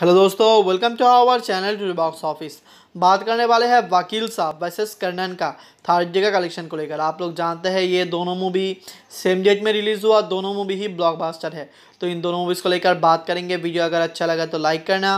hello दोस्तों welcome to our channel to box office बात करने वाले हैं वकील साहब वर्सेस कर्णन का थर्ड डे का कलेक्शन को लेकर आप लोग जानते हैं ये दोनों मूवी सेम डेट में रिलीज़ हुआ दोनों मूवी ही ब्लॉकबस्टर है तो इन दोनों मूवीज़ को लेकर बात करेंगे वीडियो अगर अच्छा लगा तो लाइक करना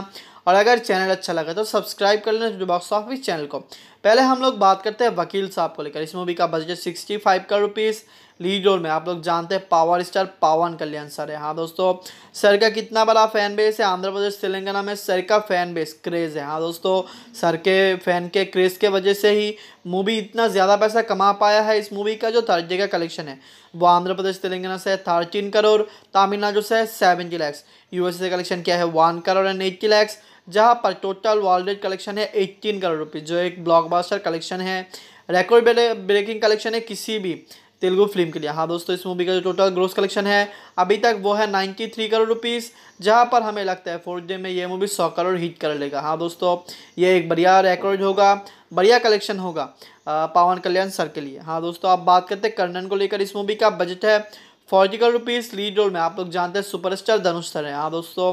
और अगर चैनल अच्छा लगा तो सब्सक्राइब कर लेना टू बॉक्स ऑफिस चैनल को पहले हम लोग बात करते हैं वकील साहब को लेकर इस मूवी का budget sixty five crore rupees lead role में आप लोग जानते हैं पावर स्टार पावन कल्याण सर है हाँ दोस्तों सर का कितना बड़ा फैन बेस है आंध्र प्रदेश तेलंगाना में सर का फैन बेस क्रेज़ है हाँ दोस्तों सर के फैन के क्रेज़ के वजह से ही मूवी इतना ज़्यादा पैसा कमा पाया है इस मूवी का जो थर्ड डे का कलेक्शन है वो आंध्र प्रदेश तेलंगाना से थर्टीन करोड़ तमिलनाडु से सेवेंटी लैक्स यूएसए से कलेक्शन क्या है one crore and eighty lakhs जहाँ पर टोटल वॉलडेड कलेक्शन है एट्टीन करोड़ रुपीज़ जो एक ब्लॉकबास्टर कलेक्शन है रिकॉर्ड ब्रेकिंग कलेक्शन है किसी भी तेलुगु फिल्म के लिए हाँ दोस्तों इस मूवी का जो टोटल ग्रोस कलेक्शन है अभी तक वो है नाइन्टी थ्री करोड़ रुपीज़ जहाँ पर हमें लगता है फोर्थ डे में ये मूवी सौ करोड़ हिट कर लेगा हाँ दोस्तों ये एक बढ़िया रिकॉर्ड होगा बढ़िया कलेक्शन होगा पवन कल्याण सर के लिए हाँ दोस्तों आप बात करते हैं कर्णन को लेकर इस मूवी का बजट है forty crore rupees lead role में आप लोग जानते हैं सुपरस्टार धनुष सर हैं हाँ दोस्तों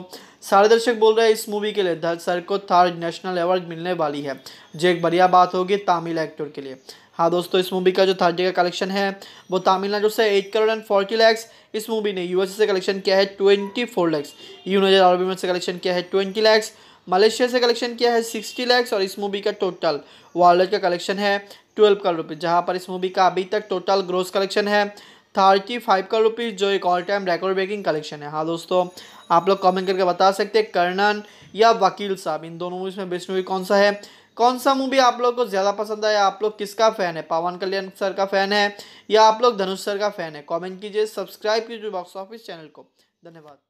सारे दर्शक बोल रहे हैं इस मूवी के लिए धनुष सर को थर्ड नेशनल अवार्ड मिलने वाली है जो एक बढ़िया बात होगी तमिल एक्टर के लिए हाँ दोस्तों इस मूवी का जो थर्ड डे का कलेक्शन है वो तमिलनाडु से eight crore and forty lakhs इस मूवी ने यूएसए से कलेक्शन किया है twenty four lakhs United Arab से कलेक्शन किया है ट्वेंटी लैक्स मलेशिया से कलेक्शन किया है सिक्सटी लैक्स और इस मूवी का टोटल वर्ल्ड का कलेक्शन है ट्वेल्व करोड़ रुपये जहाँ पर इस मूवी का अभी तक टोटल ग्रोस कलेक्शन है थर्टी फाइव का रुपीज़ जो एक all time record breaking collection है हाँ दोस्तों आप लोग कमेंट करके बता सकते हैं कर्णन या वकील साहब इन दोनों मूवीज़ में बेस्ट मूवी कौन सा है कौन सा मूवी आप लोग को ज़्यादा पसंद आया आप लोग किसका फ़ैन है पवन कल्याण सर का फ़ैन है या आप लोग धनुष सर का फ़ैन है कॉमेंट कीजिए सब्सक्राइब कीजिए बॉक्स ऑफिस चैनल को धन्यवाद